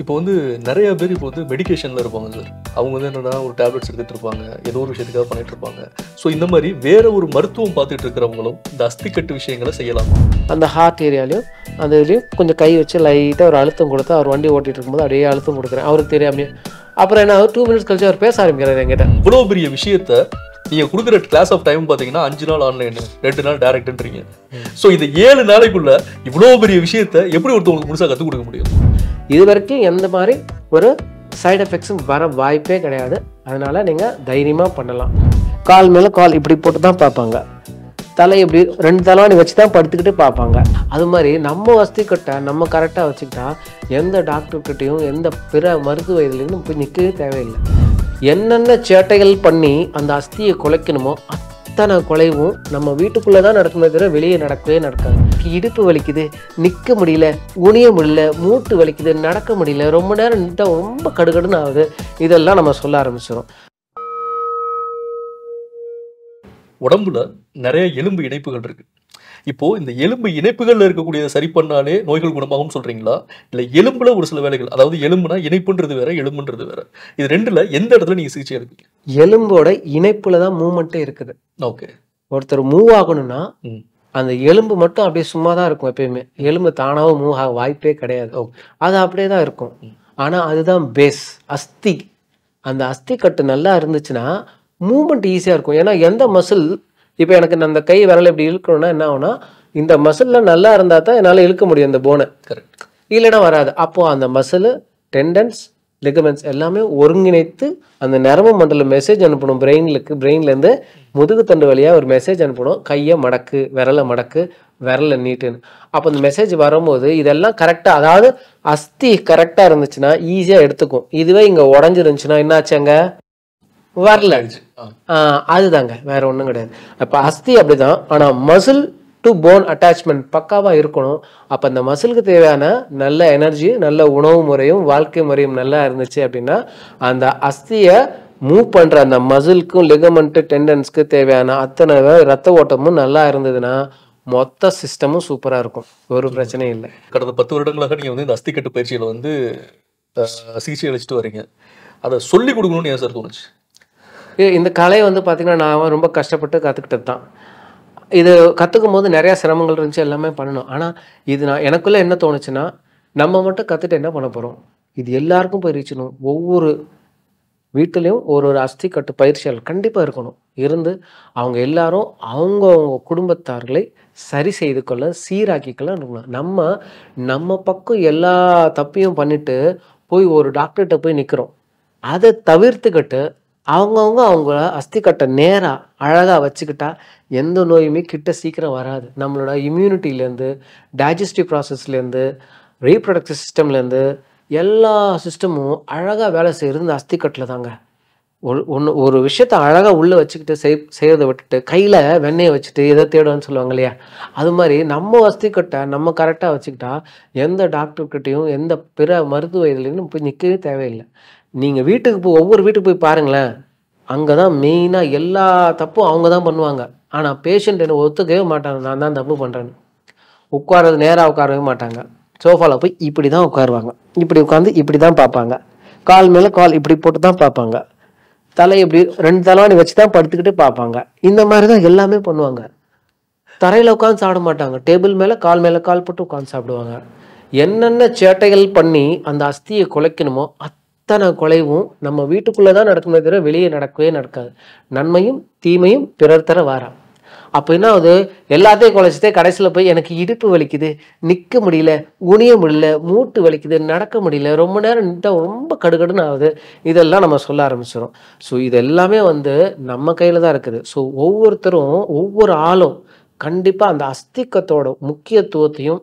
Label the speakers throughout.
Speaker 1: இப்போ வந்து நிறைய பேர் இப்போ வந்து மெடிக்கேஷனில் இருப்பாங்க சார் அவங்க வந்து என்னென்னா ஒரு டேப்லெட்ஸ் எடுத்துகிட்டு இருப்பாங்க ஏதோ ஒரு விஷயத்துக்காக பண்ணிட்டு இருப்பாங்க ஸோ இந்த மாதிரி வேற ஒரு மருத்துவம் பார்த்துட்டு இருக்கிறவங்களும் இந்த அஸ்திக்கட்டு விஷயங்களை செய்யலாம்
Speaker 2: அந்த ஹார்ட் ஏரியாலையும் அந்த இதுலையும் கொஞ்சம் கை வச்சு லைட்டாக ஒரு அழுத்தம் கொடுத்து அவர் வண்டி ஓட்டிகிட்டு இருக்கும்போது அப்படியே அழுத்தம் கொடுக்குறேன் அவருக்கு தெரியாமல்
Speaker 1: அப்புறம் என்ன டூ மினிட்ஸ் கழிச்சு அவர் பேச ஆரம்பிக்கிறார் என்கிட்ட இவ்வளோ பெரிய விஷயத்த நீங்கள் கொடுக்குற கிளாஸ் ஆஃப் டைம் பார்த்தீங்கன்னா அஞ்சு நாள் ஆன்லைன் ரெண்டு நாள் டேரக்ட்ன்றீங்க ஸோ இந்த ஏழு நாளைக்குள்ள இவ்வளோ பெரிய விஷயத்த எப்படி ஒருத்தவங்களுக்கு முழுசாக கற்றுக் கொடுக்க முடியும்
Speaker 2: இது வரைக்கும் எந்த மாதிரி ஒரு சைடு எஃபெக்ட்ஸும் வர வாய்ப்பே கிடையாது அதனால் நீங்கள் தைரியமாக பண்ணலாம் கால் மேலே கால் இப்படி போட்டு தான் பார்ப்பாங்க தலை இப்படி ரெண்டு தலை வச்சு தான் படுத்துக்கிட்டு பார்ப்பாங்க அது மாதிரி நம்ம வசதி கிட்ட நம்ம கரெக்டாக வச்சுக்கிட்டா எந்த டாக்டர்கிட்டையும் எந்த பிற மருத்துவ இதுலேருந்து போய் நிற்கவே தேவையில்லை என்னென்ன சேட்டைகள் பண்ணி அந்த அஸ்தியை குலைக்கணுமோ அத்தனை கொலைவும் நம்ம வீட்டுக்குள்ளே தான் நடக்குமே தவிர வெளியே நடக்கவே நடக்காது இடுப்பு வலிக்குது நிற்க முடியல உனிய முடியல மூட்டு வலிக்குது நடக்க முடியல ரொம்ப நேரம் நின்ட்டால் ரொம்ப கடுகடுன்னு ஆகுது
Speaker 1: இதெல்லாம் நம்ம சொல்ல ஆரம்பிச்சிடும் உடம்புல நிறைய எலும்பு இணைப்புகள் இருக்குது இப்போது இந்த எலும்பு இணைப்புகளில் இருக்கக்கூடிய சரி பண்ணாலே நோய்கள் குணமாகும் சொல்றீங்களா இல்லை எலும்பில் ஒரு சில வேலைகள் அதாவது எலும்புனா இணைப்புன்றது வேற எலும்புன்றது வேற இது ரெண்டில் எந்த இடத்துல நீங்க சிகிச்சை எடுப்பீங்க எலும்போட இணைப்புல தான்
Speaker 2: மூமெண்ட்டே இருக்குது ஓகே ஒருத்தர் மூவ் ஆகணும்னா அந்த எலும்பு மட்டும் அப்படியே சும்மா தான் இருக்கும் எப்பயுமே எலும்பு தானாகவும் மூவ் ஆக வாய்ப்பே கிடையாது அது அப்படியே தான் இருக்கும் ஆனால் அதுதான் பேஸ் அஸ்தி அந்த அஸ்தி கட்டு நல்லா இருந்துச்சுன்னா மூமெண்ட் ஈஸியாக இருக்கும் ஏன்னா எந்த மசில் இப்போ எனக்கு அந்த கை விரல் இப்படி இழுக்கணும்னா என்ன ஆகும்னா இந்த மசிலில் நல்லா இருந்தால் தான் என்னால் இழுக்க முடியும் இந்த போனை கரெக்ட் இல்லைன்னா வராது அப்போது அந்த மசில் டெண்டன்ஸ் லிகமெண்ட்ஸ் எல்லாமே ஒருங்கிணைத்து அந்த நரம்பு மண்டல மெசேஜ் அனுப்பணும் பிரெயின்லுக்கு பிரெயின்லேருந்து முதுகுத்தண்டு வழியாக ஒரு மெசேஜ் அனுப்பணும் கையை மடக்கு விரலை மடக்கு விரலை நீட்டுன்னு அப்போ அந்த மெசேஜ் வரும்போது இதெல்லாம் கரெக்டாக அதாவது அஸ்தி கரெக்டாக இருந்துச்சுன்னா ஈஸியாக எடுத்துக்கும் இதுவே இங்கே உடஞ்சிருந்துச்சுன்னா என்னாச்சுங்க வரலாச்சு அதுதாங்க வேற ஒன்றும் கிடையாது இப்போ அஸ்தி அப்படிதான் ஆனால் மசில் டு போன் அட்டாச்மெண்ட் பக்காவாக இருக்கணும் அப்போ அந்த மசிலுக்கு தேவையான நல்ல எனர்ஜி நல்ல உணவு முறையும் வாழ்க்கை முறையும் நல்லா இருந்துச்சு அப்படின்னா அந்த அஸ்தியை மூவ் பண்ணுற அந்த மசிலுக்கும் லிகமெண்ட்டு டெண்டன்ஸ்க்கு தேவையான அத்தனை ரத்த ஓட்டமும் நல்லா இருந்ததுன்னா மொத்த சிஸ்டமும் சூப்பராக இருக்கும் ஒரு பிரச்சனையும் இல்லை
Speaker 1: கடந்த பத்து வருடங்களாக நீங்கள் வந்து இந்த கட்டு பயிற்சியில் வந்து சிகிச்சை அளிச்சுட்டு வரீங்க அதை சொல்லி கொடுக்கணும்னு ஏன் சார் தோணுச்சு
Speaker 2: இந்த கலையை வந்து பார்த்தீங்கன்னா நான் ரொம்ப கஷ்டப்பட்டு கற்றுக்கிட்டது தான் இது கற்றுக்கும் போது நிறையா சிரமங்கள் இருந்துச்சு எல்லாமே பண்ணணும் ஆனால் இது நான் எனக்குள்ளே என்ன தோணுச்சுன்னா நம்ம மட்டும் கற்றுட்டு என்ன பண்ண போகிறோம் இது எல்லாருக்கும் போய் ரீச்சணும் ஒவ்வொரு வீட்டிலையும் ஒரு ஒரு அஸ்தி கட்டு பயிற்சியாளர் கண்டிப்பாக இருக்கணும் இருந்து அவங்க எல்லாரும் அவங்க அவங்க குடும்பத்தார்களை சரி செய்து கொள்ள சீராக்கிக்கலாம் இருக்கணும் நம்ம நம்ம பக்கம் எல்லா தப்பையும் பண்ணிட்டு போய் ஒரு டாக்டர்கிட்ட போய் நிற்கிறோம் அதை தவிர்த்துக்கிட்டு அவங்கவுங்க அவங்கள அஸ்திக்கட்டை நேராக அழகாக வச்சுக்கிட்டா எந்த நோயுமே கிட்ட சீக்கிரம் வராது நம்மளோட இம்யூனிட்டிலேருந்து டைஜஸ்டிவ் ப்ராசஸ்லேருந்து ரீப்ரொடக்டிவ் சிஸ்டம்லேருந்து எல்லா சிஸ்டமும் அழகாக வேலை செய்கிறது இந்த அஸ்திக்கட்டில் தாங்க ஒரு ஒன்று ஒரு விஷயத்த அழகாக உள்ளே வச்சுக்கிட்டு செய் செய்கிறத விட்டுட்டு கையில் வெண்ணையை வச்சுட்டு எதை தேடுன்னு சொல்லுவாங்க இல்லையா அது மாதிரி நம்ம அஸ்திக்கட்டை நம்ம கரெக்டாக வச்சுக்கிட்டா எந்த டாக்டர்கிட்டையும் எந்த பிற மருத்துவ இதுலேயும் போய் நிற்கவே தேவையில்லை நீங்கள் வீட்டுக்கு போய் ஒவ்வொரு வீட்டுக்கு போய் பாருங்களேன் அங்கே தான் மெயினாக எல்லா தப்பும் அவங்க தான் பண்ணுவாங்க ஆனால் பேஷண்ட் என்ன ஒத்துக்கவே மாட்டாங்க நான் தான் தப்பு பண்ணுறேன்னு உட்காரது நேராக உட்காரவே மாட்டாங்க சோஃபாவில் போய் இப்படி தான் உட்காருவாங்க இப்படி உட்காந்து இப்படி தான் பார்ப்பாங்க கால் மேலே கால் இப்படி போட்டு தான் பார்ப்பாங்க தலை இப்படி ரெண்டு தலைவாணி வச்சு தான் படுத்துக்கிட்டு பார்ப்பாங்க இந்த மாதிரி தான் எல்லாமே பண்ணுவாங்க தரையில் உட்காந்து சாப்பிட மாட்டாங்க டேபிள் மேலே கால் மேலே கால் போட்டு உட்காந்து சாப்பிடுவாங்க என்னென்ன சேட்டைகள் பண்ணி அந்த அஸ்தியை குலைக்கணுமோ அத் அத்தனை கொலைவும் நம்ம வீட்டுக்குள்ளே தான் நடக்குமே தவிர வெளியே நடக்கவே நடக்காது நன்மையும் தீமையும் பிறர் தர வாரம் அப்போ என்ன அது எல்லாத்தையும் குலைச்சிட்டே கடைசியில் போய் எனக்கு இடுப்பு வலிக்குது நிற்க முடியல உனிய முடியல மூட்டு வலிக்குது நடக்க முடியல ரொம்ப நேரம் நின்றா ரொம்ப கடுகடுன்னு ஆகுது இதெல்லாம் நம்ம சொல்ல ஆரம்பிச்சிடும் ஸோ இது எல்லாமே வந்து நம்ம கையில் தான் இருக்குது ஸோ ஒவ்வொருத்தரும் ஒவ்வொரு ஆளும் கண்டிப்பாக அந்த அஸ்திக்கத்தோட முக்கியத்துவத்தையும்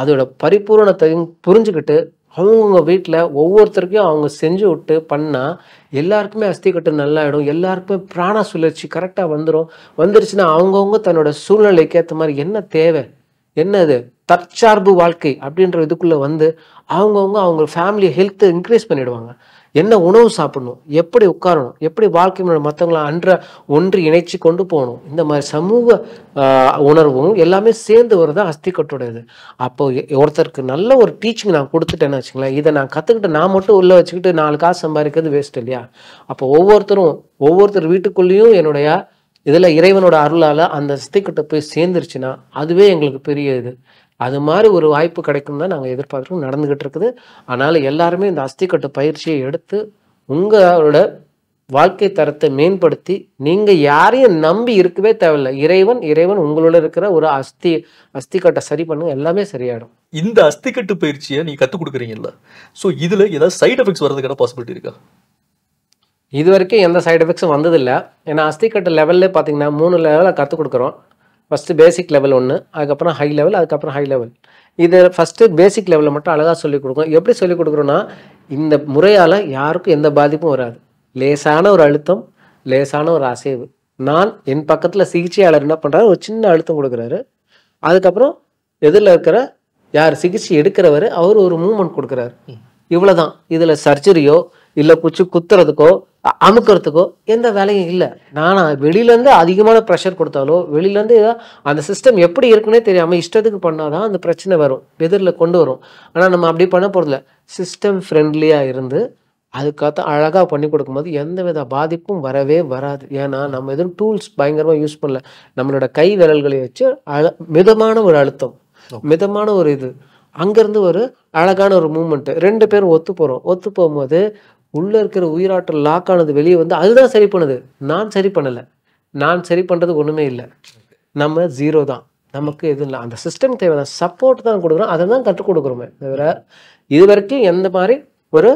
Speaker 2: அதோட பரிபூரணத்தையும் புரிஞ்சுக்கிட்டு அவங்கவுங்க வீட்டில் ஒவ்வொருத்தருக்கும் அவங்க செஞ்சு விட்டு பண்ணால் எல்லாருக்குமே கட்டு நல்லாயிடும் எல்லாருக்குமே பிராண சுழற்சி கரெக்டாக வந்துடும் வந்துருச்சுன்னா அவங்கவுங்க தன்னோட சூழ்நிலைக்கு ஏற்ற மாதிரி என்ன தேவை என்னது தற்சார்பு வாழ்க்கை அப்படின்ற இதுக்குள்ளே வந்து அவங்கவுங்க அவங்க ஃபேமிலி ஹெல்த்தை இன்க்ரீஸ் பண்ணிவிடுவாங்க என்ன உணவு சாப்பிடணும் எப்படி உட்காரணும் எப்படி வாழ்க்கை முறை மற்றவங்களை அன்ற ஒன்று இணைச்சி கொண்டு போகணும் இந்த மாதிரி சமூக உணர்வும் எல்லாமே சேர்ந்து வரதான் இது அப்போ ஒருத்தருக்கு நல்ல ஒரு டீச்சிங் நான் கொடுத்துட்டேன்னு வச்சுங்களேன் இதை நான் கற்றுக்கிட்டு நான் மட்டும் உள்ளே வச்சுக்கிட்டு நாலு காசு சம்பாதிக்கிறது வேஸ்ட் இல்லையா அப்போ ஒவ்வொருத்தரும் ஒவ்வொருத்தர் வீட்டுக்குள்ளேயும் என்னுடைய இதில் இறைவனோட அருளால் அந்த சித்திக்கிட்ட போய் சேர்ந்துருச்சுன்னா அதுவே எங்களுக்கு பெரிய இது அது மாதிரி ஒரு வாய்ப்பு கிடைக்கும் தான் நாங்கள் எதிர்பார்க்குறோம் நடந்துக்கிட்டு இருக்குது அதனால் எல்லாருமே இந்த அஸ்திக்கட்டு பயிற்சியை எடுத்து உங்களோட வாழ்க்கை தரத்தை மேம்படுத்தி நீங்கள் யாரையும் நம்பி இருக்கவே தேவையில்லை இறைவன் இறைவன் உங்களோட இருக்கிற ஒரு அஸ்தி அஸ்திக்கட்டை சரி பண்ணுங்க எல்லாமே சரியாயிடும்
Speaker 1: இந்த அஸ்திக்கட்டு பயிற்சியை நீங்கள் கற்றுக் கொடுக்குறீங்கல்ல ஸோ இதில் ஏதாவது சைட் எஃபெக்ட்ஸ் வர்றதுக்கான பாசிபிலிட்டி இருக்கா
Speaker 2: இது வரைக்கும் எந்த சைட் எஃபெக்ட்ஸும் வந்ததில்லை ஏன்னா அஸ்திக்கட்டு லெவல்லே பார்த்தீங்கன்னா மூணு லெவலில் கற்றுக் கொடுக்குறோம் ஃபஸ்ட்டு பேசிக் லெவல் ஒன்று அதுக்கப்புறம் ஹை லெவல் அதுக்கப்புறம் ஹை லெவல் இது ஃபஸ்ட்டு பேசிக் லெவலில் மட்டும் அழகாக சொல்லிக் கொடுக்கும் எப்படி சொல்லிக் கொடுக்குறோன்னா இந்த முறையால் யாருக்கும் எந்த பாதிப்பும் வராது லேசான ஒரு அழுத்தம் லேசான ஒரு அசைவு நான் என் பக்கத்தில் சிகிச்சையாளர் என்ன பண்ணுறாரு ஒரு சின்ன அழுத்தம் கொடுக்குறாரு அதுக்கப்புறம் எதிரில் இருக்கிற யார் சிகிச்சை எடுக்கிறவர் அவர் ஒரு மூமெண்ட் கொடுக்குறாரு இவ்வளோதான் இதில் சர்ஜரியோ இல்லை குச்சி குத்துறதுக்கோ அமுக்கிறதுக்கோ எந்த வேலையும் இல்லை நானா வெளியிலேருந்து அதிகமான ப்ரெஷர் கொடுத்தாலோ வெளியிலேருந்து அந்த சிஸ்டம் எப்படி இருக்குன்னே தெரியாமல் இஷ்டத்துக்கு பண்ணாதான் அந்த பிரச்சனை வரும் வெதிரில் கொண்டு வரும் ஆனால் நம்ம அப்படி பண்ண போகிறதில்ல சிஸ்டம் ஃப்ரெண்ட்லியாக இருந்து அதுக்காக அழகாக பண்ணி கொடுக்கும்போது எந்த வித பாதிப்பும் வரவே வராது ஏன்னா நம்ம எதுவும் டூல்ஸ் பயங்கரமாக யூஸ் பண்ணல நம்மளோட கை விரல்களை வச்சு அழ மிதமான ஒரு அழுத்தம் மிதமான ஒரு இது அங்கேருந்து ஒரு அழகான ஒரு மூமெண்ட்டு ரெண்டு பேரும் ஒத்து போகிறோம் ஒத்து போகும்போது உள்ளே இருக்கிற உயிராற்றல் லாக் ஆனது வெளியே வந்து அதுதான் சரி பண்ணுது நான் சரி பண்ணலை நான் சரி பண்ணுறது ஒன்றுமே இல்லை நம்ம ஜீரோ தான் நமக்கு எதுவும் இல்லை அந்த சிஸ்டம் தேவையான சப்போர்ட் தான் கொடுக்குறோம் அதை தான் கற்றுக் கொடுக்குறோமே தவிர இது வரைக்கும் எந்த மாதிரி ஒரு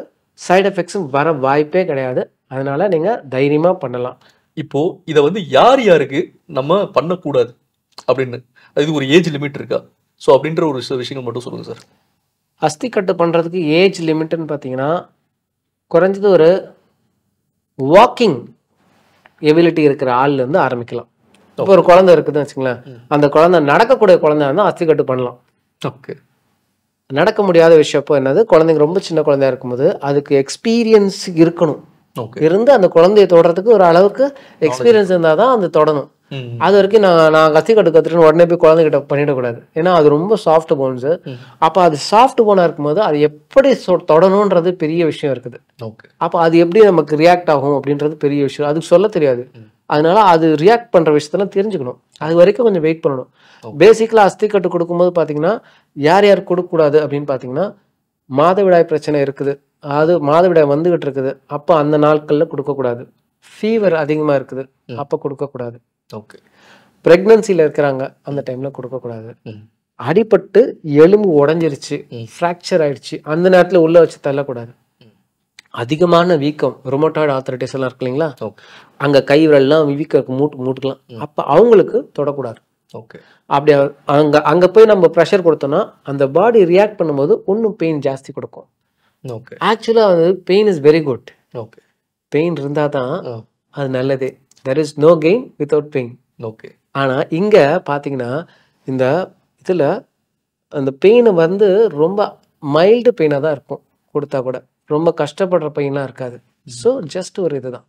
Speaker 2: சைடு எஃபெக்ட்ஸும் வர வாய்ப்பே கிடையாது அதனால் நீங்கள்
Speaker 1: தைரியமாக பண்ணலாம் இப்போது இதை வந்து யார் யாருக்கு நம்ம பண்ணக்கூடாது அப்படின்னு இது ஒரு ஏஜ் லிமிட் இருக்கா ஸோ அப்படின்ற ஒரு சில விஷயங்கள் மட்டும் சொல்லுங்கள் சார்
Speaker 2: அஸ்தி கட்டு பண்ணுறதுக்கு ஏஜ் லிமிட்டுன்னு பார்த்தீங்கன்னா குறைஞ்சது ஒரு வாக்கிங் எபிலிட்டி இருக்கிற ஆள்லேருந்து ஆரம்பிக்கலாம் இப்போ ஒரு குழந்தை இருக்குதுன்னு வச்சுங்களேன் அந்த குழந்தை நடக்கக்கூடிய குழந்தை இருந்தால் அஸ்திக்கட்டு பண்ணலாம் ஓகே நடக்க முடியாத விஷயப்போ என்னது குழந்தைங்க ரொம்ப சின்ன குழந்தையா இருக்கும்போது அதுக்கு எக்ஸ்பீரியன்ஸ் இருக்கணும் இருந்து அந்த குழந்தைய தொடறதுக்கு ஒரு அளவுக்கு எக்ஸ்பீரியன்ஸ் இருந்தால் தான் அது தொடணும் அது வரைக்கும் நான் நான் கத்தி கட்டு கத்துட்டு உடனே போய் குழந்தைகிட்ட பண்ணிடக்கூடாது ஏன்னா அது ரொம்ப சாஃப்ட் போன்ஸு அப்போ அது சாஃப்ட் போனாக இருக்கும்போது அது எப்படி தொடணுன்றது பெரிய விஷயம் இருக்குது அப்போ அது எப்படி நமக்கு ரியாக்ட் ஆகும் அப்படின்றது பெரிய விஷயம் அதுக்கு சொல்ல தெரியாது அதனால அது ரியாக்ட் பண்ணுற விஷயத்தெல்லாம் தெரிஞ்சுக்கணும் அது வரைக்கும் கொஞ்சம் வெயிட் பண்ணணும் பேசிக்கலாக அஸ்தி கட்டு கொடுக்கும்போது பார்த்தீங்கன்னா யார் யார் கொடுக்கக்கூடாது அப்படின்னு பார்த்தீங்கன்னா மாதவிடாய் பிரச்சனை இருக்குது அது மாதவிடாய் வந்துகிட்டு இருக்குது அப்போ அந்த நாட்களில் கொடுக்கக்கூடாது ஃபீவர் அதிகமாக இருக்குது அப்போ கொடுக்கக்கூடாது ஓகே ப்ரெக்னன்சியில் இருக்கிறாங்க அந்த டைமில் கொடுக்கக்கூடாது அடிபட்டு எலும்பு உடஞ்சிருச்சு ஃப்ராக்சர் ஆயிடுச்சு அந்த நேரத்தில் உள்ளே வச்சு தள்ளக்கூடாது அதிகமான வீக்கம் ரொமோட்டாய்டு ஆத்தரைட்டிஸ் எல்லாம் இருக்கு இல்லைங்களா அங்கே கை விரல்லாம் வீக்க மூட்டு மூட்டுக்கலாம் அப்போ அவங்களுக்கு தொடக்கூடாது ஓகே அப்படி அங்கே அங்கே போய் நம்ம ப்ரெஷர் கொடுத்தோம்னா அந்த பாடி ரியாக்ட் பண்ணும்போது இன்னும் பெயின் ஜாஸ்தி கொடுக்கும் ஓகே ஆக்சுவலாக வந்து pain is very good okay pain இருந்தால் தான் அது நல்லதே there is no gain without pain okay ஆனால் இங்கே பார்த்தீங்கன்னா இந்த இதில் அந்த பெயின் வந்து ரொம்ப மைல்டு பெயினாக தான் இருக்கும் கொடுத்தா கூட ரொம்ப கஷ்டப்படுற பெயின்லாம் இருக்காது ஸோ ஜஸ்ட் ஒரு இதுதான்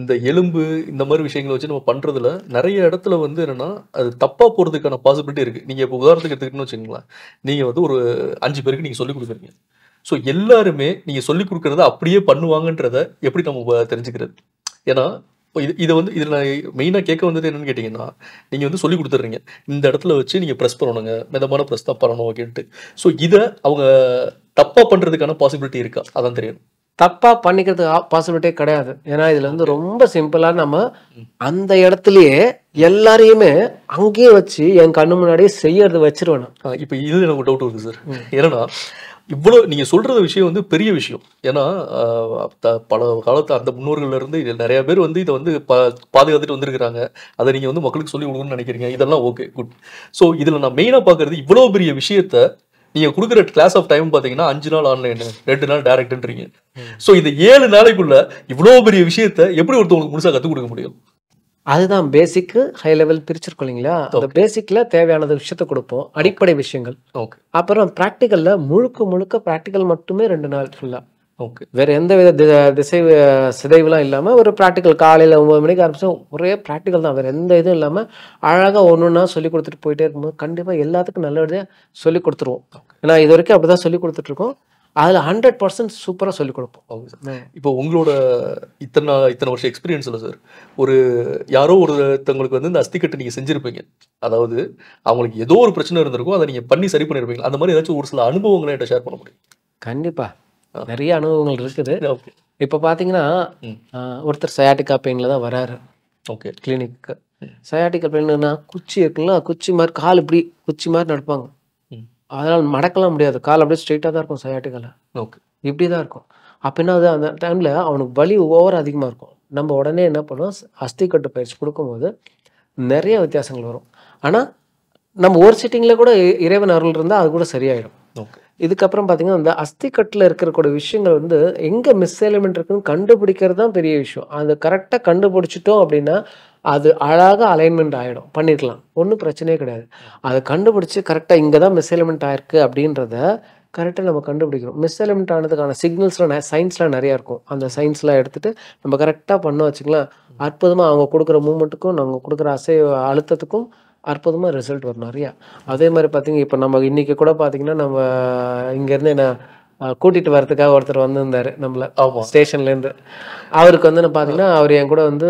Speaker 1: இந்த எலும்பு இந்த மாதிரி விஷயங்களை வச்சு நம்ம பண்றதுல நிறைய இடத்துல வந்து என்னன்னா அது தப்பா போறதுக்கான பாசிபிலிட்டி இருக்கு நீங்க இப்போ உதாரணத்துக்கு எடுத்துக்கிட்டோம்னு வச்சுங்களேன் நீங்க வந்து ஒரு அஞ்சு பேருக்கு நீங்க சொல்லி கொடுக்குறீங்க ஸோ எல்லாருமே நீங்க சொல்லி கொடுக்கறத அப்படியே பண்ணுவாங்கன்றத எப்படி நம்ம தெரிஞ்சுக்கிறது ஏன்னா இப்போ இது இதை வந்து இதில் மெயினாக கேட்க வந்தது என்னென்னு கேட்டிங்கன்னா நீங்கள் வந்து சொல்லி கொடுத்துட்றீங்க இந்த இடத்துல வச்சு நீங்கள் ப்ரெஸ் பண்ணணுங்க மிதமான ப்ரெஸ் தான் பண்ணணும் அப்படின்ட்டு ஸோ இதை அவங்க தப்பாக பண்ணுறதுக்கான பாசிபிலிட்டி இருக்கா அதான் தெரியும் தப்பாக பண்ணிக்கிறதுக்கு
Speaker 2: பாசிபிலிட்டியே கிடையாது ஏன்னா இதில் வந்து ரொம்ப சிம்பிளாக நம்ம அந்த இடத்துலையே எல்லாரையுமே அங்கேயே வச்சு என் கண்ணு முன்னாடியே செய்யறது வச்சிருவேன் இப்போ இது எனக்கு டவுட் வருது சார்
Speaker 1: ஏன்னா இவ்வளோ நீங்கள் சொல்கிற விஷயம் வந்து பெரிய விஷயம் ஏன்னா பல காலத்து அந்த முன்னோர்கள்லேருந்து இதில் நிறையா பேர் வந்து இதை வந்து பா பாதுகாத்துட்டு வந்திருக்கிறாங்க அதை நீங்கள் வந்து மக்களுக்கு சொல்லி கொடுக்கணும்னு நினைக்கிறீங்க இதெல்லாம் ஓகே குட் ஸோ இதில் நான் மெயினாக பார்க்குறது இவ்வளோ பெரிய விஷயத்த நீங்கள் கொடுக்குற கிளாஸ் ஆஃப் டைம் பார்த்தீங்கன்னா அஞ்சு நாள் ஆன்லைன் ரெண்டு நாள் டேரக்ட்ன்றீங்க ஸோ இந்த ஏழு நாளைக்குள்ள இவ்வளோ பெரிய விஷயத்த எப்படி ஒருத்தவங்களுக்கு முழுசாக கற்றுக் கொடுக்க முடியும் அதுதான் பேசிக்கு ஹை லெவல்
Speaker 2: பிரிச்சிருக்கோம் இல்லைங்களா அந்த பேசிக்கில் தேவையானது விஷயத்த கொடுப்போம் அடிப்படை விஷயங்கள் ஓகே அப்புறம் ப்ராக்டிக்கலில் முழுக்க முழுக்க ப்ராக்டிக்கல் மட்டுமே ரெண்டு நாள் ஃபுல்லாக ஓகே வேற எந்த வித திசை சிதைவுலாம் இல்லாமல் ஒரு ப்ராக்டிக்கல் காலையில் ஒன்பது மணிக்கு ஆரம்பிச்சோம் ஒரே ப்ராக்டிக்கல் தான் வேறு எந்த இதுவும் இல்லாமல் அழகாக ஒன்று ஒன்றா சொல்லி கொடுத்துட்டு போயிட்டே இருக்கும்போது கண்டிப்பாக எல்லாத்துக்கும் நல்லபடியாக சொல்லி கொடுத்துருவோம் ஏன்னா இது வரைக்கும் அப்படி தான் கொடுத்துட்டு கொடுத்துட்ருக்கோம்
Speaker 1: அதில் ஹண்ட்ரட் பர்சன்ட் சூப்பராக சொல்லிக் கொடுப்போம் இப்போ உங்களோட இத்தனை இத்தனை வருஷம் எக்ஸ்பீரியன்ஸ் இல்லை சார் ஒரு யாரோ ஒருத்தவங்களுக்கு வந்து இந்த அஸ்திக்கட்டு நீங்கள் செஞ்சுருப்பீங்க அதாவது அவங்களுக்கு ஏதோ ஒரு பிரச்சனை இருந்திருக்கும் அதை நீங்கள் பண்ணி சரி பண்ணியிருப்பீங்க அந்த மாதிரி ஏதாச்சும் ஒரு சில அனுபவங்களை என்கிட்ட ஷேர் பண்ண முடியும் கண்டிப்பாக நிறைய அனுபவங்கள்
Speaker 2: இருக்குது இப்போ பார்த்தீங்கன்னா ஒருத்தர் சயாட்டிக்கா பெயினில் தான் வராரு ஓகே கிளினிக்கு சயாட்டிக்கா பெயின்னா குச்சி இருக்குல்ல குச்சி மாதிரி கால் இப்படி குச்சி மாதிரி நடப்பாங்க அதனால் மடக்கலாம் முடியாது கால் அப்படியே ஸ்ட்ரெயிட்டாக தான் இருக்கும் சயாட்டிக்கல ஓகே இப்படி தான் இருக்கும் அப்படின்னா அது அந்த டைமில் அவனுக்கு வலி ஓவர் அதிகமாக இருக்கும் நம்ம உடனே என்ன பண்ணுவோம் அஸ்திக்கட்டு பயிற்சி கொடுக்கும்போது நிறைய வித்தியாசங்கள் வரும் ஆனால் நம்ம ஒரு சிட்டிங்கில் கூட இறைவன் அருள் இருந்தால் அது கூட சரியாயிடும் ஓகே இதுக்கப்புறம் பார்த்தீங்கன்னா அந்த அஸ்திக்கட்டில் இருக்கிறக்கூடிய விஷயங்கள் வந்து எங்கே மிஸ் எலிமெண்ட் இருக்குன்னு கண்டுபிடிக்கிறது தான் பெரிய விஷயம் அது கரெக்டாக கண்டுபிடிச்சிட்டோம் அப்படின்னா அது அழகாக அலைன்மெண்ட் ஆகிடும் பண்ணிடலாம் ஒன்றும் பிரச்சனையே கிடையாது அதை கண்டுபிடிச்சி கரெக்டாக இங்கே தான் மிஸ் எலிமெண்ட் ஆயிருக்கு அப்படின்றத கரெக்டாக நம்ம கண்டுபிடிக்கிறோம் மிஸ் எலிமெண்ட் ஆனதுக்கான சிக்னல்ஸ்லாம் சயின்ஸ்லாம் நிறையா இருக்கும் அந்த சயின்ஸ்லாம் எடுத்துகிட்டு நம்ம கரெக்டாக பண்ணோம் வச்சுக்கலாம் அற்புதமாக அவங்க கொடுக்குற மூமெண்ட்டுக்கும் அவங்க கொடுக்குற அசை அழுத்தத்துக்கும் அற்புதமாக ரிசல்ட் வரும் நிறையா அதே மாதிரி பார்த்தீங்க இப்போ நம்ம இன்றைக்கி கூட பார்த்தீங்கன்னா நம்ம இங்கேருந்து என்ன கூட்டிகிட்டு வரதுக்காக ஒருத்தர் வந்திருந்தார் நம்மளை ஸ்டேஷன்லேருந்து அவருக்கு வந்து நான் பார்த்தீங்கன்னா அவர் என் கூட வந்து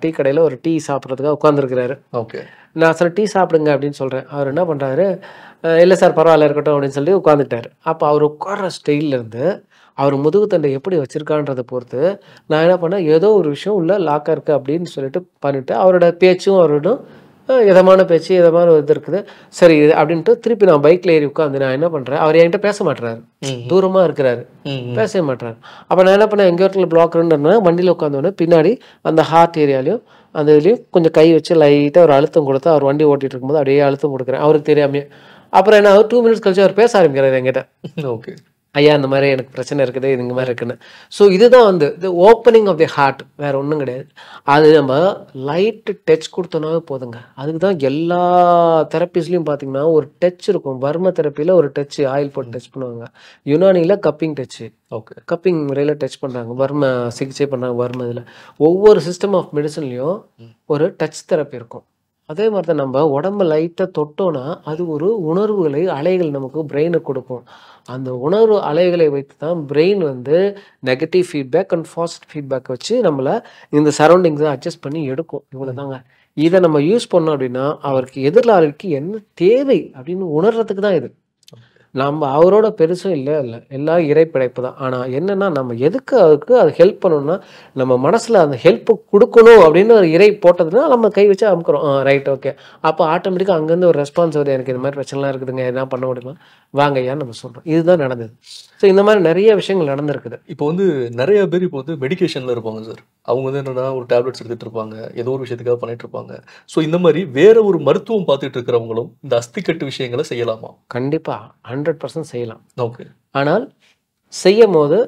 Speaker 2: டீ கடையில் ஒரு டீ சாப்பிட்றதுக்காக உட்காந்துருக்கிறாரு ஓகே நான் சொன்ன டீ சாப்பிடுங்க அப்படின்னு சொல்கிறேன் அவர் என்ன பண்ணுறாரு இல்லை சார் பரவாயில்ல இருக்கட்டும் அப்படின்னு சொல்லி உட்காந்துட்டார் அப்போ அவர் உட்கார்ற ஸ்டைலேருந்து அவர் முதுகுத்தண்டை எப்படி வச்சுருக்கான்றதை பொறுத்து நான் என்ன பண்ணேன் ஏதோ ஒரு விஷயம் உள்ள லாக்காக இருக்குது அப்படின்னு சொல்லிட்டு பண்ணிவிட்டு அவரோட பேச்சும் அவரோடும் இதமான பேச்சு இதமான ஒரு இது இருக்குது சரி இது அப்படின்ட்டு திருப்பி நான் பைக்ல ஏறி உட்காந்து நான் என்ன பண்றேன் அவர் என்கிட்ட பேச மாட்டுறாரு தூரமா இருக்கிறாரு பேசவே மாட்டுறாரு அப்ப நான் என்ன பண்ணேன் எங்கள் இடத்துல ரெண்டு வண்டியில உட்காந்தோடனே பின்னாடி அந்த ஹார்ட் ஏரியாலையும் அந்த இதுலேயும் கொஞ்சம் கை வச்சு லைட்டா ஒரு அழுத்தம் கொடுத்து அவர் வண்டி ஓட்டிட்டு இருக்கும்போது அப்படியே அழுத்தம் கொடுக்குறேன் அவருக்கு தெரியாமே அப்புறம் என்ன டூ மினிட்ஸ் கழிச்சு அவர் பேச ஆரம்பிக்கிறார் என்கிட்ட ஓகே ஐயா இந்த மாதிரி எனக்கு பிரச்சனை இருக்குது இதுங்க மாதிரி இருக்குன்னு ஸோ இதுதான் வந்து இது ஓப்பனிங் ஆஃப் தி ஹார்ட் வேறு ஒன்றும் கிடையாது அது நம்ம லைட்டு டச் கொடுத்தோனாவே போதுங்க அதுக்கு தான் எல்லா தெரப்பிஸ்லையும் பார்த்தீங்கன்னா ஒரு டச் இருக்கும் வர்ம தெரப்பியில் ஒரு டச் ஆயில் போட்டு டச் பண்ணுவாங்க யுனானியில் கப்பிங் டச்சு ஓகே கப்பிங் முறையில் டச் பண்ணுறாங்க வர்ம சிகிச்சை பண்ணுறாங்க வர்ம இதில் ஒவ்வொரு சிஸ்டம் ஆஃப் மெடிசன்லேயும் ஒரு டச் தெரப்பி இருக்கும் அதே மாதிரி தான் நம்ம உடம்பு லைட்டாக தொட்டோன்னா அது ஒரு உணர்வுகளை அலைகள் நமக்கு பிரெயினுக்கு கொடுக்கும் அந்த உணர்வு அலைகளை வைத்து தான் பிரெயின் வந்து negative feedback and positive feedback வச்சு நம்மளை இந்த சரௌண்டிங்ஸை அட்ஜஸ்ட் பண்ணி எடுக்கும் இவ்வளோ தாங்க இதை நம்ம யூஸ் பண்ணோம் அப்படின்னா அவருக்கு எதிராளிக்கு என்ன தேவை அப்படின்னு உணர்றதுக்கு தான் இது நம்ம அவரோட பெருசும் இல்லை இல்லை எல்லாம் இறைப்பிடைப்பு தான் ஆனால் என்னென்னா நம்ம எதுக்கு அதுக்கு அது ஹெல்ப் பண்ணணும்னா நம்ம மனசில் அந்த ஹெல்ப் கொடுக்கணும் அப்படின்னு ஒரு இறை போட்டதுன்னா நம்ம கை வச்சு அமுக்கிறோம் ரைட் ஓகே அப்போ ஆட்டோமேட்டிக்காக அங்கேருந்து ஒரு ரெஸ்பான்ஸ் வருது எனக்கு இந்த மாதிரி பிரச்சனைலாம் இருக்குதுங்க என்ன பண்ண முடியுமா வாங்க ஐயான்னு நம்ம சொல்கிறோம் இதுதான் நடந்தது ஸோ இந்த மாதிரி நிறைய விஷயங்கள் நடந்திருக்குது
Speaker 1: இப்போ வந்து நிறைய பேர் இப்போ வந்து மெடிக்கேஷனில் இருப்பாங்க சார் அவங்க வந்து என்னென்னா ஒரு டேப்லெட்ஸ் எடுத்துகிட்டு இருப்பாங்க ஏதோ ஒரு விஷயத்துக்காக பண்ணிட்டு இருப்பாங்க ஸோ இந்த மாதிரி வேற ஒரு மருத்துவம் பார்த்துட்டு இருக்கிறவங்களும் இந்த அஸ்திக்கட்டு விஷயங்களை செய்யலாமா கண்டிப்பாக ஹண்ட்ரட் பர்சன்ட் செய்யலாம் ஓகே ஆனால் செய்யும் போது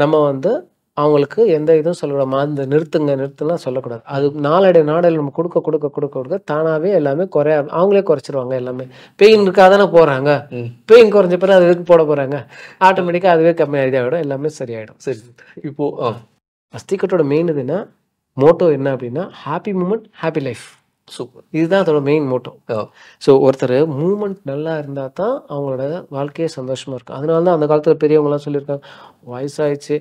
Speaker 1: நம்ம வந்து அவங்களுக்கு
Speaker 2: எந்த இதுவும் சொல்லக்கூடாது மாந்து நிறுத்துங்க நிறுத்துலாம் சொல்லக்கூடாது அது நாளடை நாடல் நம்ம கொடுக்க கொடுக்க கொடுக்க கொடுக்க தானாகவே எல்லாமே குறைய அவங்களே குறைச்சிருவாங்க எல்லாமே பெயின் இருக்காக தானே போகிறாங்க பெயின் குறைஞ்ச பிறகு அது எதுக்கு போட போகிறாங்க ஆட்டோமேட்டிக்காக அதுவே கம்மியாக இதாகிடும் எல்லாமே சரியாயிடும் சரி இப்போது அஸ்திகட்டோட மெயின் இதுன்னா மோட்டோ என்ன அப்படின்னா happy moment happy life super இதுதான் அதோட மெயின் மோட்டோ ஸோ ஒருத்தர் மூமெண்ட் நல்லா இருந்தால் தான் அவங்களோட வாழ்க்கையே சந்தோஷமாக இருக்கும் அதனால தான் அந்த காலத்தில் பெரியவங்களாம் சொல்லியிருக்காங்க வயசாகிடுச்சு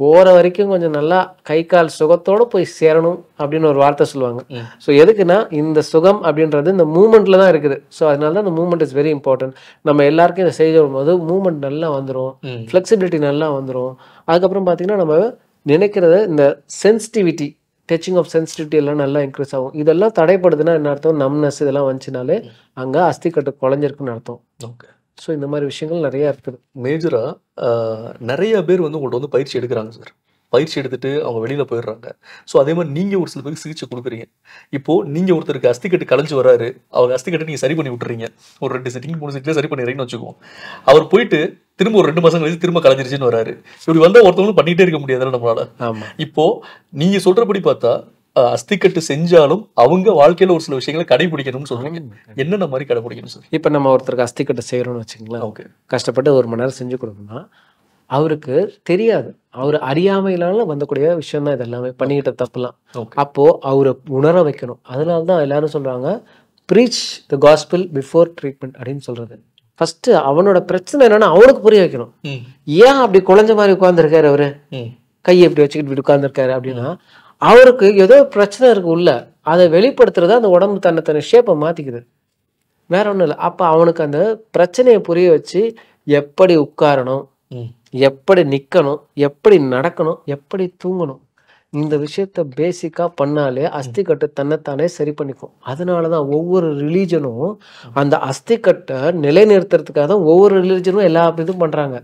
Speaker 2: போகிற வரைக்கும் கொஞ்சம் நல்லா கை கால் சுகத்தோடு போய் சேரணும் அப்படின்னு ஒரு வார்த்தை சொல்லுவாங்க ஸோ எதுக்குன்னா இந்த சுகம் அப்படின்றது இந்த மூமெண்ட்டில் தான் இருக்குது ஸோ அதனால தான் இந்த மூமெண்ட் இஸ் வெரி இம்பார்ட்டன்ட் நம்ம எல்லாருக்கும் இதை செய்து வரும்போது மூமெண்ட் நல்லா வந்துடும் ஃப்ளெக்சிபிலிட்டி நல்லா வந்துடும் அதுக்கப்புறம் பார்த்தீங்கன்னா நம்ம நினைக்கிறத இந்த சென்சிட்டிவிட்டி டச்சிங் ஆஃப் சென்சிட்டிவிட்டி எல்லாம் நல்லா இன்க்ரீஸ் ஆகும் இதெல்லாம் தடைப்படுதுன்னா என்ன அர்த்தம் நம்னஸ் இதெல்லாம் வந்துச்சுனாலே அங்கே அஸ்தி கட்டு குழஞ்சிருக்குன்னு அர்த்தம் ஓகே ஸோ இந்த மாதிரி
Speaker 1: விஷயங்கள் நிறையா இருக்குது மேஜராக நிறைய பேர் வந்து உங்கள்கிட்ட வந்து பயிற்சி எடுக்கிறாங்க சார் பயிற்சி எடுத்துட்டு அவங்க வெளியில் போயிடுறாங்க ஸோ அதே மாதிரி நீங்கள் ஒரு சில பேருக்கு சிகிச்சை கொடுக்குறீங்க இப்போது நீங்கள் ஒருத்தருக்கு அஸ்திக்கட்டு கலைஞ்சு வராரு அவங்க அஸ்திக்கட்டை நீங்கள் சரி பண்ணி விட்டுறீங்க ஒரு ரெண்டு செட்டிங் மூணு செட்டில் சரி பண்ணிடுறீங்கன்னு வச்சுக்குவோம் அவர் போயிட்டு திரும்ப ஒரு ரெண்டு மாசம் கழிச்சு திரும்ப கலைஞ்சிருச்சுன்னு வராரு இப்படி வந்தால் ஒருத்தவங்களும் பண்ணிகிட்டே இருக்க முடியாதுல்ல நம்மளால இப்போ நீங்கள் சொல்கிறபடி பார்த்தா அஸ்திக்கட்டு செஞ்சாலும் அவங்க வாழ்க்கையில ஒரு சில விஷயங்களை கடைபிடிக்கணும்னு சொல்றீங்க என்னென்ன மாதிரி கடைபிடிக்கணும் சார் இப்போ நம்ம ஒருத்தருக்கு அஸ்திக்கட்டு செய்யறோம்னு வச்சுக்கோங்களேன் ஓகே
Speaker 2: கஷ்டப்பட்டு ஒரு மணி நேரம் செஞ்சு கொடுக்கணும்னா அவருக்கு தெரியாது அவர் அறியாமையிலால வந்தக்கூடிய விஷயம் தான் இது எல்லாமே பண்ணிக்கிட்ட தப்புலாம் அப்போ அவரை உணர வைக்கணும் அதனால தான் எல்லாரும் சொல்றாங்க preach the gospel before treatment அப்படின்னு சொல்றது ஃபர்ஸ்ட் அவனோட பிரச்சனை என்னன்னா அவனுக்கு புரிய வைக்கணும் ஏன் அப்படி குழஞ்ச மாதிரி உட்கார்ந்துருக்காரு அவரு கையை எப்படி வச்சுக்கிட்டு இப்படி உட்கார்ந்துருக்காரு அப்படின்னா அவருக்கு ஏதோ பிரச்சனை இருக்கு உள்ள அதை வெளிப்படுத்துறது அந்த உடம்பு தன்னை தன்னை ஷேப்பை மாத்திக்குது வேற ஒன்றும் இல்லை அப்போ அவனுக்கு அந்த பிரச்சனையை புரிய வச்சு எப்படி உட்காரணும் எப்படி நிற்கணும் எப்படி நடக்கணும் எப்படி தூங்கணும் இந்த விஷயத்த பேசிக்காக பண்ணாலே அஸ்திக்கட்டு தன்னைத்தானே சரி பண்ணிக்கும் அதனால தான் ஒவ்வொரு ரிலீஜனும் அந்த அஸ்திக்கட்டை நிலைநிறுத்துறதுக்காக தான் ஒவ்வொரு ரிலீஜனும் எல்லா இதுவும் பண்ணுறாங்க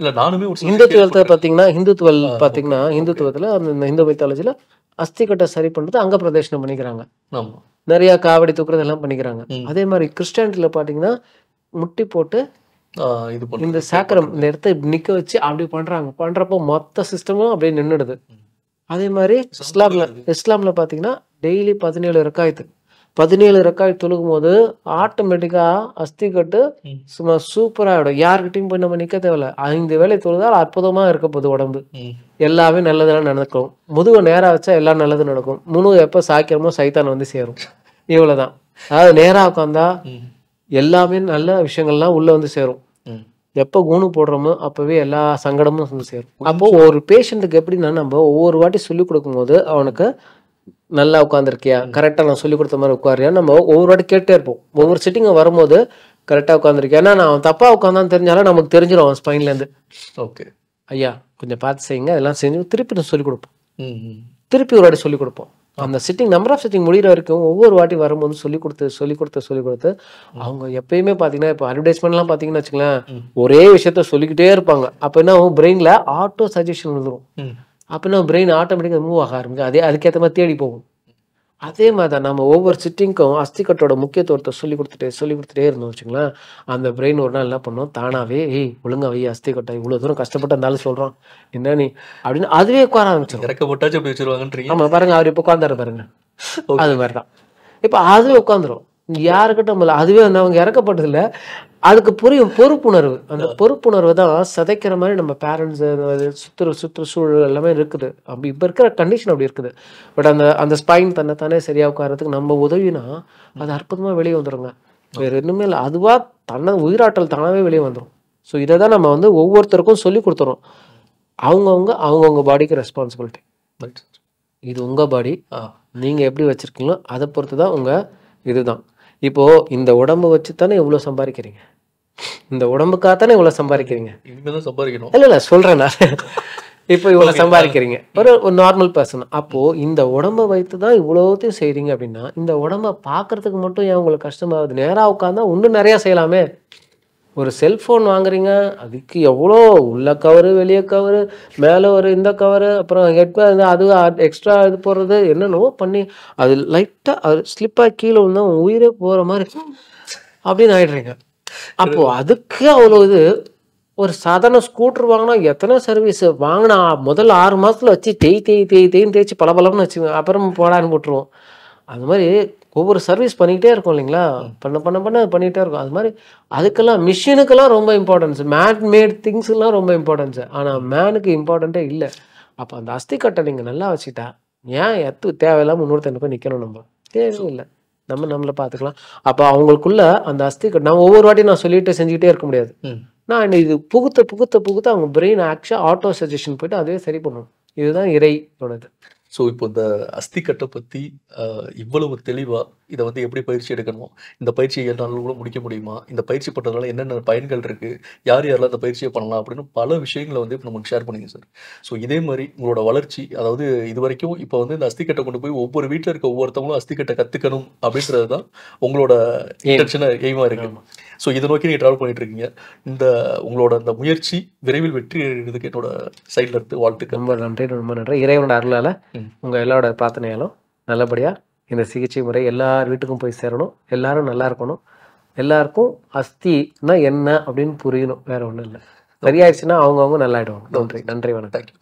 Speaker 1: இல்லை நானுமே இந்துத்துவத்தை
Speaker 2: பார்த்தீங்கன்னா இந்துத்துவல் பார்த்தீங்கன்னா இந்துத்துவத்தில் அந்த இந்து மைத்தாலஜியில் அஸ்திக்கட்டை சரி பண்ணுறது அங்க பிரதேசனம் பண்ணிக்கிறாங்க நிறையா காவடி தூக்குறது எல்லாம் பண்ணிக்கிறாங்க அதே மாதிரி கிறிஸ்டியானிட்டியில் பார்த்தீங்கன்னா முட்டி போட்டு இது இந்த சாக்கரம் இந்த இடத்த நிக்க வச்சு அப்படி பண்றாங்க பண்றப்போ மொத்த சிஸ்டமும் அப்படியே நின்றுடுது அதே மாதிரி இஸ்லாம்ல இஸ்லாம்ல பாத்தீங்கன்னா டெய்லி பதினேழு ரெக்காயத்து பதினேழு ரெக்காய் தொழுகும் போது ஆட்டோமேட்டிக்கா அஸ்தி கட்டு சும்மா ஆயிடும் யாருக்கிட்டையும் போய் நம்ம நிக்க தேவையில்ல ஐந்து வேலை தொழுதால் அற்புதமா இருக்க போகுது உடம்பு எல்லாமே நல்லதெல்லாம் நடக்கும் முதுக நேரா வச்சா எல்லாம் நல்லது நடக்கும் முனு எப்போ சாய்க்கிறமோ சைத்தான் வந்து சேரும் இவ்வளவுதான் அதாவது நேரா உட்காந்தா எல்லாமே நல்ல விஷயங்கள்லாம் உள்ளே வந்து சேரும் எப்போ கூணு போடுறோமோ அப்போவே எல்லா சங்கடமும் வந்து சேரும் அப்போ ஒரு பேஷண்ட்டுக்கு எப்படின்னா நம்ம ஒவ்வொரு வாட்டி சொல்லிக் கொடுக்கும்போது அவனுக்கு நல்லா உட்காந்துருக்கியா கரெக்டாக நான் சொல்லிக் கொடுத்த மாதிரி உட்காரியா நம்ம ஒவ்வொரு வாட்டி கேட்டே இருப்போம் ஒவ்வொரு சிட்டிங்க வரும்போது கரெக்டாக உட்காந்துருக்கியா ஏன்னா நான் தப்பாக உட்காந்தான்னு தெரிஞ்சாலும் நமக்கு தெரிஞ்சிடும் அவன் ஸ்பைன்லேருந்து ஓகே ஐயா கொஞ்சம் பார்த்து செய்யுங்க அதெல்லாம் செஞ்சு திருப்பி நான் சொல்லிக்
Speaker 3: கொடுப்போம்
Speaker 2: திருப்பி ஒரு வாட்டி சொல்லிக் கொடுப்போம் அந்த சிட்டிங் நம்பர் ஆஃப் சிட்டிங் முடிகிற வரைக்கும் ஒவ்வொரு வாட்டி வரும்போது சொல்லி கொடுத்து சொல்லி கொடுத்து சொல்லி கொடுத்து அவங்க எப்பயுமே பார்த்தீங்கன்னா இப்போ அட்வர்டைஸ்மெண்ட்லாம் பார்த்தீங்கன்னு வச்சுங்களேன் ஒரே விஷயத்த சொல்லிக்கிட்டே இருப்பாங்க அப்போ என்ன அவங்க பிரெயினில் ஆட்டோ சஜஷன் வந்துடும் அப்போ என்ன பிரெயின் ஆட்டோமேட்டிக்காக மூவ் ஆக ஆரம்பிக்கும் அதே அதுக்கேற்ற மாதிரி தேடி போகும் அதே மாதிரி தான் நம்ம ஒவ்வொரு சிட்டிங்க்கும் அஸ்திக்கட்டோட முக்கியத்துவத்தை சொல்லி கொடுத்துட்டே சொல்லி கொடுத்துட்டே இருந்தோம் வச்சுங்களேன் அந்த பிரெயின் ஒரு நாள் என்ன பண்ணும் தானாவே ஏய் ஒழுங்கா வை அஸ்திக்கட்டை இவ்வளோ தூரம் கஷ்டப்பட்டு இருந்தாலும் சொல்கிறோம் என்ன நீ அப்படின்னு அதுவே உட்கார ஆரம்பிச்சோம் இறக்க போட்டாச்சு அப்படி வச்சிருவாங்கன்றீங்க ஆமாம் பாருங்க அவர் இப்போ உட்காந்துரு பாருங்க அது மாதிரி தான் இப்போ அதுவே உட்காந்துரும் யாருக்கிட்டும் இல்லை அதுவே வந்து அவங்க இல்லை அதுக்கு புரியும் பொறுப்புணர்வு அந்த பொறுப்புணர்வு தான் சதைக்கிற மாதிரி நம்ம பேரண்ட்ஸ் சுற்று சுற்றுச்சூழல் எல்லாமே இருக்குது அப்படி இப்போ இருக்கிற கண்டிஷன் அப்படி இருக்குது பட் அந்த அந்த ஸ்பைன் தன்னை தானே சரியாக உட்காரத்துக்கு நம்ம உதவினா அது அற்புதமாக வெளியே வந்துடுங்க வேறு எதுவுமே இல்லை அதுவாக தன்னை உயிராற்றல் தானாகவே வெளியே வந்துடும் ஸோ இதை தான் நம்ம வந்து ஒவ்வொருத்தருக்கும் சொல்லி கொடுத்துறோம் அவங்கவுங்க அவங்கவுங்க பாடிக்கு ரெஸ்பான்சிபிலிட்டி இது உங்கள் பாடி நீங்கள் எப்படி வச்சுருக்கீங்களோ அதை பொறுத்து தான் உங்கள் இதுதான் இப்போது இந்த உடம்பு வச்சு தானே இவ்வளோ சம்பாதிக்கிறீங்க இந்த உடம்புக்காக தானே இவ்வளோ சம்பாதிக்கிறீங்க
Speaker 1: இனிமேதான் சம்பாதிக்கணும் இல்லை
Speaker 2: இல்லை சொல்கிறேன் நான் இப்போ இவ்வளோ சம்பாதிக்கிறீங்க ஒரு ஒரு நார்மல் பர்சன் அப்போது இந்த உடம்பை வைத்து தான் இவ்வளோத்தையும் செய்கிறீங்க அப்படின்னா இந்த உடம்பை பார்க்கறதுக்கு மட்டும் ஏன் உங்களுக்கு கஷ்டமாகுது நேராக உட்காந்தா இன்னும் நிறையா செய்யலாமே ஒரு செல்ஃபோன் வாங்குறீங்க அதுக்கு எவ்வளோ உள்ள கவரு வெளியே கவரு மேலே ஒரு இந்த கவரு அப்புறம் ஹெட்பேர் அது எக்ஸ்ட்ரா இது போடுறது என்னென்னவோ பண்ணி அது லைட்டாக அது ஸ்லிப்பாக கீழே விழுந்தா உயிரே போகிற மாதிரி அப்படின்னு ஆயிடுறீங்க அப்போது அதுக்கு அவ்வளோ இது ஒரு சாதாரண ஸ்கூட்டர் வாங்கினா எத்தனை சர்வீஸ் வாங்கினா முதல்ல ஆறு மாதத்தில் வச்சு தேய் தேய் தேய் தேய்னு தேய்ச்சி பல பலம்னு வச்சுக்கோங்க அப்புறம் போடான்னு போட்டுருவோம் அது மாதிரி ஒவ்வொரு சர்வீஸ் பண்ணிக்கிட்டே இருக்கும் இல்லைங்களா பண்ண பண்ண பண்ண பண்ணிகிட்டே இருக்கும் அது மாதிரி அதுக்கெல்லாம் மிஷினுக்கெல்லாம் ரொம்ப இம்பார்ட்டன்ஸ் மேன் மேட் திங்ஸ்லாம் ரொம்ப இம்பார்ட்டன்ஸு ஆனால் மேனுக்கு இம்பார்ட்டண்ட்டே இல்லை அப்போ அந்த கட்டை நீங்கள் நல்லா வச்சுட்டா ஏன் எத்து தேவையில்லாமல் இன்னொருத்தனை போய் நிற்கணும் நம்ம இல்லை நம்ம நம்மளை பார்த்துக்கலாம் அப்போ அவங்களுக்குள்ள அந்த அஸ்தி கட்ட நான் ஒவ்வொரு வாட்டியும் நான் சொல்லிட்டு செஞ்சுக்கிட்டே இருக்க முடியாது நான் இது புகுத்த புகுத்த புகுத்த அவங்க பிரெயின் ஆக்சுவலாக ஆட்டோ சஜஷன் போயிட்டு அதுவே சரி பண்ணணும்
Speaker 1: இதுதான் இறை தோணுது ஸோ இப்போ இந்த கட்டை பற்றி இவ்வளவு தெளிவாக இதை வந்து எப்படி பயிற்சி எடுக்கணும் இந்த பயிற்சியை ஏழு கூட முடிக்க முடியுமா இந்த பயிற்சி பண்ணுறதுனால என்னென்ன பயன்கள் இருக்குது யார் யாரெல்லாம் அந்த பயிற்சியை பண்ணலாம் அப்படின்னு பல விஷயங்களை வந்து இப்போ நமக்கு ஷேர் பண்ணிங்க சார் ஸோ இதே மாதிரி உங்களோட வளர்ச்சி அதாவது இது வரைக்கும் இப்போ வந்து இந்த கட்டை கொண்டு போய் ஒவ்வொரு வீட்டில் இருக்க ஒவ்வொருத்தவங்களும் கட்டை கற்றுக்கணும் அப்படின்றது தான் உங்களோட இன்டென்ஷனாக எய்மாக இருக்குது ஸோ இதை நோக்கி நீங்கள் ட்ராவல் பண்ணிட்டு இருக்கீங்க இந்த உங்களோட அந்த முயற்சி விரைவில் வெற்றி எழுதுக்கு என்னோட சைடில் இருந்து வாழ்த்துக்கு ரொம்ப நன்றி
Speaker 2: ரொம்ப நன்றி இறைவனோட அருளால் உங்கள் எல்லாரோட பிரார்த்தனையாலும் நல்லபடியாக இந்த சிகிச்சை முறை எல்லார் வீட்டுக்கும் போய் சேரணும் எல்லாரும் நல்லா இருக்கணும் எல்லாருக்கும் அஸ்தினா என்ன அப்படின்னு புரியணும் வேற ஒன்றும் இல்லை சரியாயிடுச்சுன்னா அவங்கவுங்க ஆயிடுவாங்க நன்றி நன்றி வணக்கம்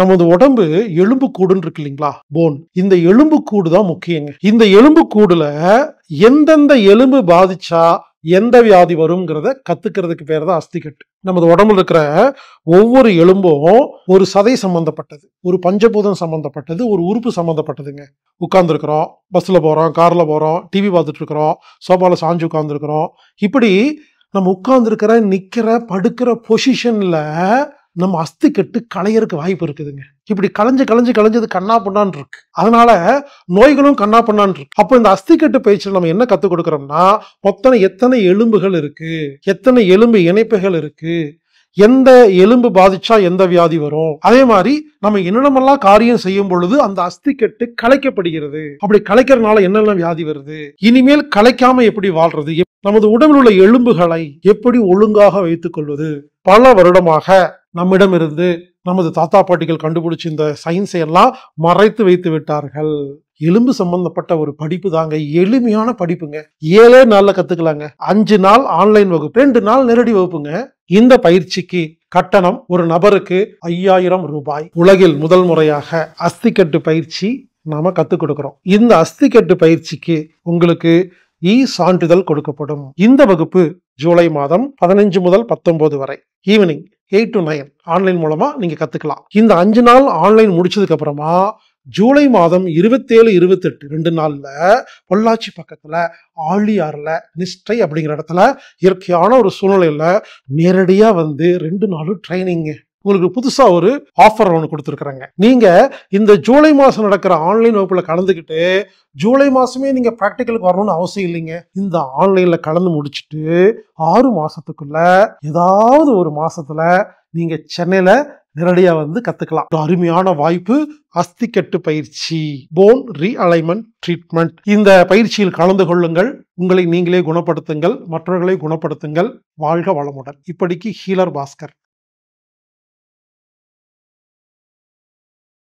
Speaker 3: நமது உடம்பு எலும்பு கூடுன்னு இருக்கு இல்லைங்களா போன் இந்த எலும்பு கூடு தான் முக்கியங்க இந்த எலும்பு கூடுல எந்தெந்த எலும்பு பாதிச்சா எந்த வியாதி வருங்கிறத கத்துக்கிறதுக்கு பேர் தான் அஸ்திகட்டு நமது உடம்புல இருக்கிற ஒவ்வொரு எலும்பும் ஒரு சதை சம்பந்தப்பட்டது ஒரு பஞ்சபூதம் சம்பந்தப்பட்டது ஒரு உறுப்பு சம்பந்தப்பட்டதுங்க உட்கார்ந்துருக்குறோம் பஸ்ஸில் போகிறோம் காரில் போகிறோம் டிவி பார்த்துட்டு இருக்கிறோம் சோஃபாவில் சாஞ்சு உட்காந்துருக்குறோம் இப்படி நம்ம உட்கார்ந்துருக்கிற நிற்கிற படுக்கிற பொசிஷனில் நம்ம அஸ்தி கட்டு களையறதுக்கு வாய்ப்பு இருக்குதுங்க இப்படி களைஞ்சு களைஞ்சு களைஞ்சது கண்ணா பண்ணான் இருக்கு அதனால நோய்களும் கண்ணா பண்ணான் இருக்கு அப்போ இந்த கட்டு பயிற்சியில் நம்ம என்ன கற்றுக் கொடுக்குறோம்னா மொத்தம் எத்தனை எலும்புகள் இருக்கு எத்தனை எலும்பு இணைப்புகள் இருக்கு எந்த எலும்பு பாதிச்சா எந்த வியாதி வரும் அதே மாதிரி நம்ம என்னென்னமெல்லாம் காரியம் செய்யும் பொழுது அந்த அஸ்தி கெட்டு கலைக்கப்படுகிறது அப்படி கலைக்கிறதுனால என்னென்ன வியாதி வருது இனிமேல் கலைக்காம எப்படி வாழ்றது நமது உடம்பில் உள்ள எலும்புகளை எப்படி ஒழுங்காக வைத்துக் கொள்வது பல வருடமாக நம்மிடம் இருந்து நமது தாத்தா பாட்டிகள் கண்டுபிடிச்ச இந்த சயின்ஸை எல்லாம் மறைத்து வைத்து விட்டார்கள் எலும்பு சம்பந்தப்பட்ட ஒரு படிப்பு தாங்க எளிமையான படிப்புங்க ஏழே நாளில் கற்றுக்கலாங்க அஞ்சு நாள் ஆன்லைன் வகுப்பு ரெண்டு நாள் நேரடி வகுப்புங்க இந்த பயிற்சிக்கு கட்டணம் ஒரு நபருக்கு ஐயாயிரம் ரூபாய் உலகில் முதல் முறையாக அஸ்திக்கட்டு பயிற்சி நாம கற்றுக் கொடுக்குறோம் இந்த அஸ்திக்கட்டு பயிற்சிக்கு உங்களுக்கு இ சான்றிதழ் கொடுக்கப்படும் இந்த வகுப்பு ஜூலை மாதம் பதினஞ்சு முதல் பத்தொன்பது வரை evening eight to nine online மூலமா நீங்க கத்துக்கலாம் இந்த அஞ்சு நாள் ஆன்லைன் முடிச்சதுக்கு அப்புறமா ஜூலை மாதம் இருபத்தேழு இருபத்தெட்டு ரெண்டு நாளில் பொள்ளாச்சி பக்கத்தில் ஆழியாரில் நிஷ்டை அப்படிங்கிற இடத்துல இயற்கையான ஒரு சூழ்நிலையில் நேரடியாக வந்து ரெண்டு நாளும் ட்ரைனிங்கு உங்களுக்கு புதுசாக ஒரு ஆஃபர் ஒன்று கொடுத்துருக்குறாங்க நீங்கள் இந்த ஜூலை மாதம் நடக்கிற ஆன்லைன் வகுப்புல கலந்துக்கிட்டு ஜூலை மாதமே நீங்கள் ப்ராக்டிக்கலுக்கு வரணும்னு அவசியம் இல்லைங்க இந்த ஆன்லைனில் கலந்து முடிச்சுட்டு ஆறு மாதத்துக்குள்ள ஏதாவது ஒரு மாசத்துல நீங்கள் சென்னையில் நேரடியாக வந்து கற்றுக்கலாம் அருமையான வாய்ப்பு கட்டு பயிற்சி போன் ரீஅலைன்மெண்ட் ட்ரீட்மெண்ட் இந்த பயிற்சியில் கலந்து கொள்ளுங்கள் உங்களை நீங்களே குணப்படுத்துங்கள் மற்றவர்களை குணப்படுத்துங்கள் வாழ்க வளமுடன்
Speaker 1: இப்படிக்கு ஹீலர் பாஸ்கர்